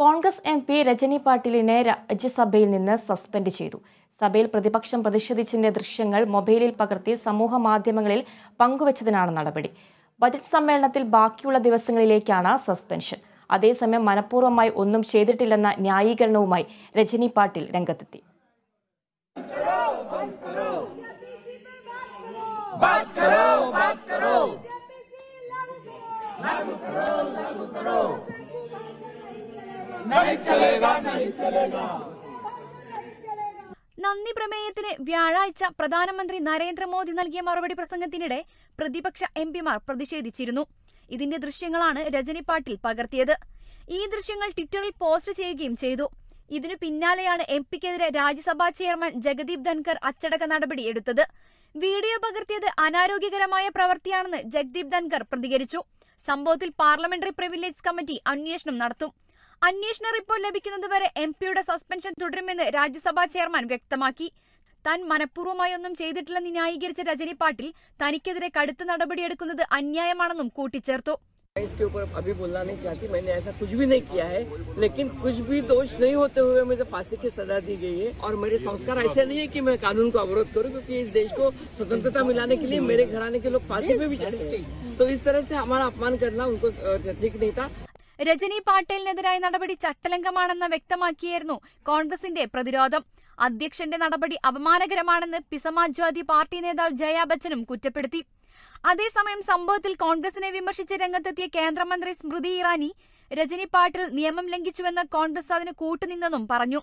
Congress M P Rajani പാട്ടീലിനെ രാജ്യസഭയിൽ നിന്ന് സസ്പെൻഡ് ചെയ്തു സഭയിൽ പ്രതിപക്ഷം പ്രതിഷേധിച്ചതിന്റെ ദൃശ്യങ്ങൾ മൊബൈലിൽ പകർത്തി സമൂഹ മാധ്യമങ്ങളിൽ പങ്കുവച്ചതിനാണ് നടപടി ബജറ്റ് സമ്മേളനത്തിൽ ബാക്കിയുള്ള ദിവസങ്ങളിലേക്കാണ് സസ്പെൻഷൻ അതേസമയം മനഃപൂർവ്വമായി ഒന്നും ചെയ്തിട്ടില്ലെന്ന ന്യായീകരണവുമായി രജനി പാട്ടീൽ രംഗത്തെത്തി നന്ദി പ്രമേയത്തിന് വ്യാഴാഴ്ച പ്രധാനമന്ത്രി നരേന്ദ്രമോദി നൽകിയ മറുപടി പ്രസംഗത്തിനിടെ പ്രതിപക്ഷ എം പിമാർ പ്രതിഷേധിച്ചിരുന്നു ഇതിന്റെ ദൃശ്യങ്ങളാണ് പാട്ടിൽ പകർത്തിയത് ഈ ദൃശ്യങ്ങൾ ട്വിറ്ററിൽ പോസ്റ്റ് ചെയ്യുകയും ചെയ്തു ഇതിനു പിന്നാലെയാണ് എം പിക്കെതിരെ രാജ്യസഭാ ചെയർമാൻ ജഗദീപ് ധൻകർ അച്ചടക്ക നടപടി എടുത്തത് വീഡിയോ പകർത്തിയത് അനാരോഗ്യകരമായ പ്രവൃത്തിയാണെന്ന് ജഗദീപ് ധൻകർ പ്രതികരിച്ചു സംഭവത്തിൽ പാർലമെന്ററി പ്രിവിലേജ് കമ്മിറ്റി അന്വേഷണം നടത്തും അന്വേഷണ റിപ്പോർട്ട് ലഭിക്കുന്നതുവരെ എം പിയുടെ സസ്പെൻഷൻ തുടരുമെന്ന് രാജ്യസഭാ ചെയർമാൻ വ്യക്തമാക്കി താൻ മനഃപൂർവ്വമായൊന്നും ചെയ്തിട്ടില്ലെന്ന് ന്യായീകരിച്ച രജനി പാട്ടിൽ തനിക്കെതിരെ കടുത്ത നടപടിയെടുക്കുന്നത് അന്യായമാണെന്നും കൂട്ടിച്ചേർത്തു इसके ऊपर अभी बोलना नहीं चाहती मैंने ऐसा कुछ भी नहीं किया है लेकिन कुछ भी दोष नहीं होते हुए मुझे फांसी की सजा दी गई है और मेरे संस्कार ऐसे नहीं है कि मैं कानून को अवरोध करूं क्योंकि इस देश को स्वतंत्रता मिलाने के लिए मेरे घराने के लोग फांसी में भी चढ़े तो इस तरह से हमारा अपमान करना उनको ठीक नहीं था രജനി പാട്ടേലിനെതിരായ നടപടി ചട്ടലംഘമാണെന്ന് വ്യക്തമാക്കിയായിരുന്നു കോൺഗ്രസിന്റെ പ്രതിരോധം അധ്യക്ഷന്റെ നടപടി അപമാനകരമാണെന്ന് പിസമാജ്വാദി പാർട്ടി നേതാവ് ജയാ ബച്ചനും കുറ്റപ്പെടുത്തി അതേസമയം സംഭവത്തിൽ കോൺഗ്രസിനെ വിമർശിച്ച് രംഗത്തെത്തിയ കേന്ദ്രമന്ത്രി സ്മൃതി ഇറാനി രജനി പാട്ടിൽ നിയമം ലംഘിച്ചുവെന്ന് കോൺഗ്രസ് അതിന് കൂട്ടുനിന്നെന്നും പറഞ്ഞു